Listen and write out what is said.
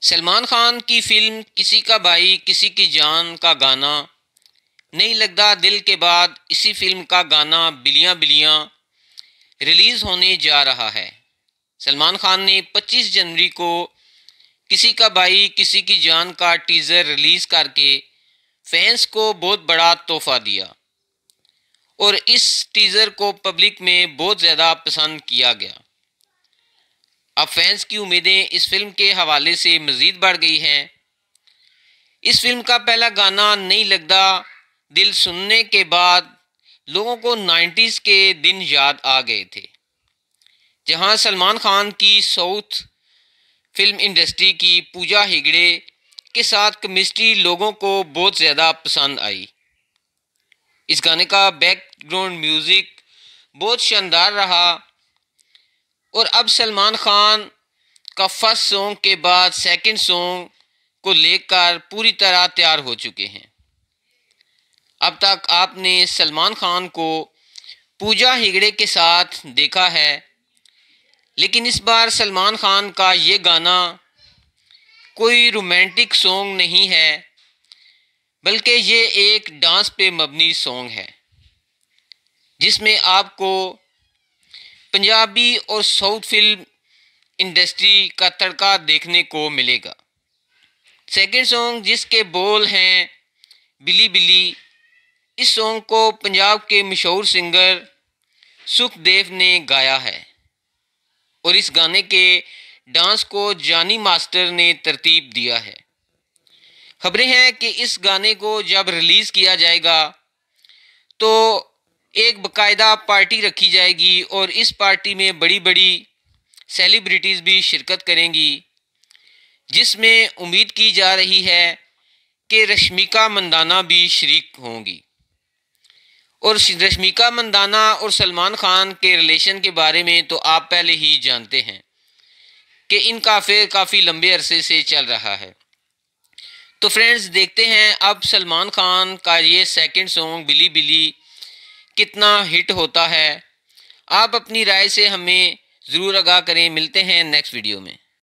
सलमान खान की फिल्म किसी का भाई किसी की जान का गाना नहीं लगता दिल के बाद इसी फिल्म का गाना बिलियां बिलियां रिलीज़ होने जा रहा है सलमान खान ने 25 जनवरी को किसी का भाई किसी की जान का टीज़र रिलीज़ करके फैंस को बहुत बड़ा तोहफा दिया और इस टीज़र को पब्लिक में बहुत ज़्यादा पसंद किया गया अब फैंस की उम्मीदें इस फिल्म के हवाले से मज़ीद बढ़ गई हैं इस फिल्म का पहला गाना नहीं लगता दिल सुनने के बाद लोगों को 90s के दिन याद आ गए थे जहां सलमान खान की साउथ फिल्म इंडस्ट्री की पूजा हिगड़े के साथ केमिस्ट्री लोगों को बहुत ज़्यादा पसंद आई इस गाने का बैकग्राउंड म्यूज़िक बहुत शानदार रहा और अब सलमान खान का फर्स्ट सॉन्ग के बाद सेकंड सॉन्ग को लेकर पूरी तरह तैयार हो चुके हैं अब तक आपने सलमान खान को पूजा हिगड़े के साथ देखा है लेकिन इस बार सलमान खान का ये गाना कोई रोमांटिक सॉन्ग नहीं है बल्कि ये एक डांस पे मबनी सॉन्ग है जिसमें आपको पंजाबी और साउथ फिल्म इंडस्ट्री का तड़का देखने को मिलेगा सेकंड सॉन्ग जिसके बोल हैं बिली बिली इस सॉन्ग को पंजाब के मशहूर सिंगर सुखदेव ने गाया है और इस गाने के डांस को जानी मास्टर ने तरतीब दिया है खबरें हैं कि इस गाने को जब रिलीज़ किया जाएगा तो एक बकायदा पार्टी रखी जाएगी और इस पार्टी में बड़ी बड़ी सेलिब्रिटीज़ भी शिरकत करेंगी जिसमें उम्मीद की जा रही है कि रश्मिका मंदाना भी शरीक होंगी और रश्मिका मंदाना और सलमान खान के रिलेशन के बारे में तो आप पहले ही जानते हैं कि इनका अफेयर काफ़ी लंबे अरसे से चल रहा है तो फ्रेंड्स देखते हैं अब सलमान खान का ये सेकंड सॉन्ग बिली बिली कितना हिट होता है आप अपनी राय से हमें ज़रूर आगाह करें मिलते हैं नेक्स्ट वीडियो में